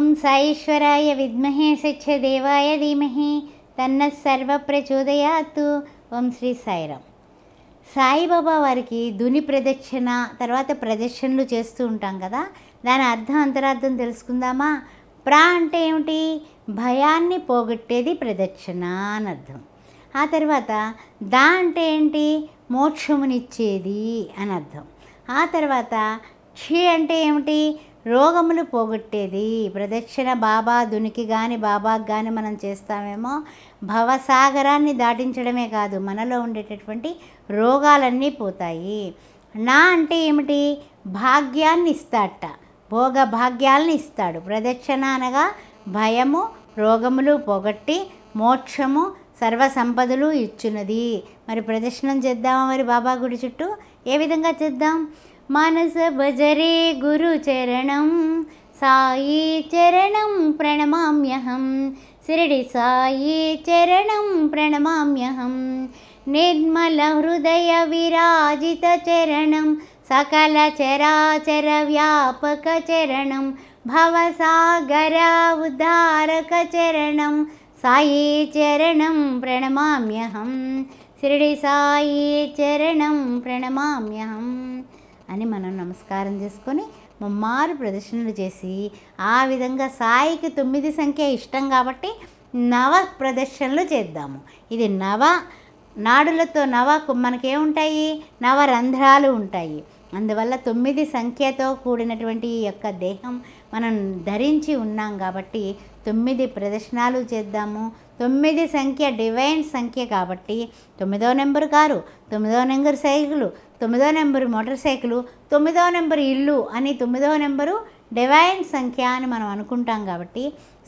ఓం సాయేశ్వరాయ విద్మహే సత్యదేవాయ ధీమహి తన్న సర్వ ప్రచోదయాత్తు ఓం శ్రీ సాయిరామ్ సాయిబాబా వారికి దుని ప్రదక్షిణ తర్వాత ప్రదక్షిణలు చేస్తూ ఉంటాం కదా దాని అర్థం అంతరార్థం తెలుసుకుందామా ప్రా అంటే ఏమిటి భయాన్ని పోగొట్టేది ప్రదక్షిణ అని అర్థం ఆ తర్వాత దా అంటే ఏంటి మోక్షమునిచ్చేది అని అర్థం ఆ తర్వాత క్షి అంటే ఏమిటి రోగములు పోగొట్టేది ప్రదక్షిణ బాబా దునికి కానీ బాబాకి కానీ మనం చేస్తామేమో భవసాగరాన్ని దాటించడమే కాదు మనలో ఉండేటటువంటి రోగాలన్నీ పోతాయి నా అంటే ఏమిటి భాగ్యాన్ని ఇస్తాట భోగ భాగ్యాలను ఇస్తాడు ప్రదక్షిణ అనగా భయము రోగములు పోగొట్టి మోక్షము సర్వ సంపదలు ఇచ్చున్నది మరి ప్రదక్షిణం చేద్దామా మరి బాబా గుడి చుట్టూ ఏ విధంగా చేద్దాం मानस बजरे गुरुचरणं साई चरणं प्रणमाम्यहं शिरडि साई चरणं प्रणमाम्यहं निर्मलहृदयविराजितचरणं सकलचराचरव्यापकचरणं भवसागर उद्धारकचरणं साई चरणं प्रणमाम्यहं शिरडि साई चरणं प्रणमाम्यहम् అని మనం నమస్కారం చేసుకొని ముమ్మారు ప్రదక్షిణలు చేసి ఆ విధంగా సాయికి తొమ్మిది సంఖ్య ఇష్టం కాబట్టి నవ ప్రదక్షిణలు చేద్దాము ఇది నవ నాడులతో నవకు మనకేముంటాయి నవరంధ్రాలు ఉంటాయి అందువల్ల తొమ్మిది సంఖ్యతో కూడినటువంటి ఈ యొక్క దేహం మనం ధరించి ఉన్నాం కాబట్టి తొమ్మిది ప్రదర్శనాలు చేద్దాము తొమ్మిది సంఖ్య డివైన్ సంఖ్య కాబట్టి తొమ్మిదో నెంబరు కారు తొమ్మిదో నెంబరు సైకిలు తొమ్మిదో నెంబరు మోటార్ సైకిలు తొమ్మిదో నెంబరు ఇల్లు అని తొమ్మిదో నెంబరు డివైన్ సంఖ్య అని మనం అనుకుంటాం కాబట్టి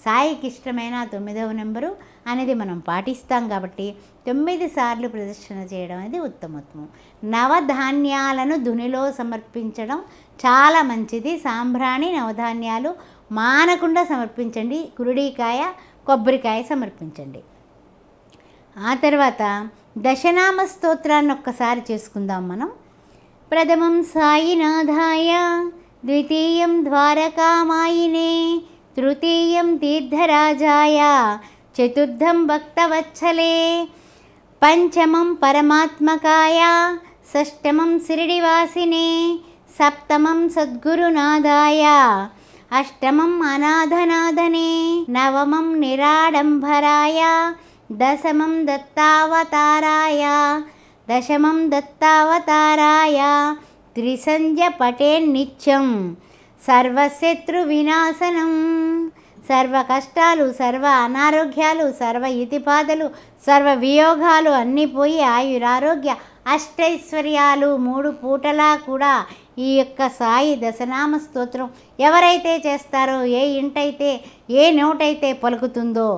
సాయికి ఇష్టమైన తొమ్మిదవ నెంబరు అనేది మనం పాటిస్తాం కాబట్టి తొమ్మిది సార్లు ప్రదర్శన చేయడం అనేది ఉత్తమోత్తమం నవధాన్యాలను ధునిలో సమర్పించడం చాలా మంచిది సాంబ్రాణి నవధాన్యాలు మానకుండా సమర్పించండి కురుడికాయ కొబ్బరికాయ సమర్పించండి ఆ తర్వాత దశనామ స్తోత్రాన్ని ఒక్కసారి చేసుకుందాం మనం ప్రథమం సాయినాథాయ ద్వితీయం ద్వారకామాయినే తృతీయం తీర్థరాజాయ చతుర్థం భక్తవత్సలే పంచమం పరమాత్మకాయ షష్టమం శిరిడివాసినే సప్తమం సద్గురునాథాయ अष्टमम् अनाधनाधने नवमं निराडम्भराय दशमं दत्तावताराय दशमं दत्तावताराय त्रिसञ्जपटेन्नित्यं सर्वशत्रुविनाशनम् సర్వ కష్టాలు సర్వ అనారోగ్యాలు సర్వ ఇతిపాదలు సర్వ వియోగాలు అన్నీ పోయి ఆయురారోగ్య అష్టైశ్వర్యాలు మూడు పూటలా కూడా ఈ యొక్క సాయి దశనామ స్తోత్రం ఎవరైతే చేస్తారో ఏ ఇంటైతే ఏ నోటైతే పలుకుతుందో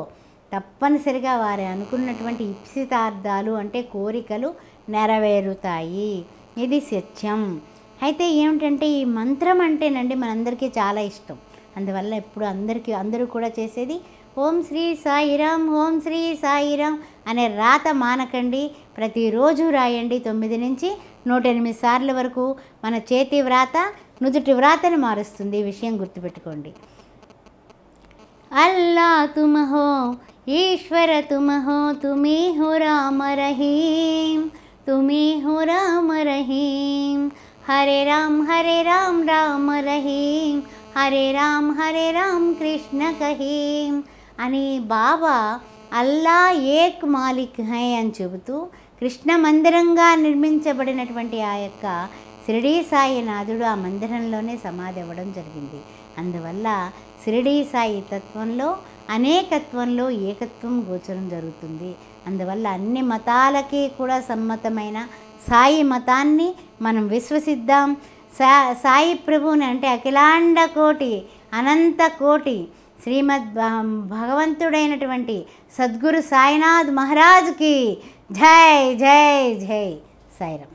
తప్పనిసరిగా వారి అనుకున్నటువంటి ఇప్సితార్థాలు అంటే కోరికలు నెరవేరుతాయి ఇది సత్యం అయితే ఏమిటంటే ఈ మంత్రం అంటేనండి మనందరికీ చాలా ఇష్టం అందువల్ల ఎప్పుడు అందరికీ అందరూ కూడా చేసేది ఓం శ్రీ సాయిరాం ఓం శ్రీ సాయిరాం అనే రాత మానకండి ప్రతిరోజు రాయండి తొమ్మిది నుంచి నూట ఎనిమిది సార్ల వరకు మన చేతి వ్రాత నుదుటి వ్రాతను మారుస్తుంది ఈ విషయం గుర్తుపెట్టుకోండి అల్లా తుమహో ఈశ్వర తుమహో తుమీ హురామ రామ రహీం తుమీ హురామ రామ రహీం హరే రామ్ హరే రామ్ రామ రహీం హరే రామ్ హరే రామ్ కృష్ణ కహీం అని బాబా అల్లా ఏక్ మాలిక్ హై అని చెబుతూ కృష్ణ మందిరంగా నిర్మించబడినటువంటి ఆ యొక్క షిరిడీ నాథుడు ఆ మందిరంలోనే సమాధి అవ్వడం జరిగింది అందువల్ల షిరిడీ సాయి తత్వంలో అనేకత్వంలో ఏకత్వం గోచరం జరుగుతుంది అందువల్ల అన్ని మతాలకి కూడా సమ్మతమైన సాయి మతాన్ని మనం విశ్వసిద్దాం సా సాయి ప్రభువుని అంటే అఖిలాండ కోటి అనంత కోటి శ్రీమద్ భగవంతుడైనటువంటి సద్గురు సాయినాథ్ మహారాజ్కి జై జై జై సాయిరామ్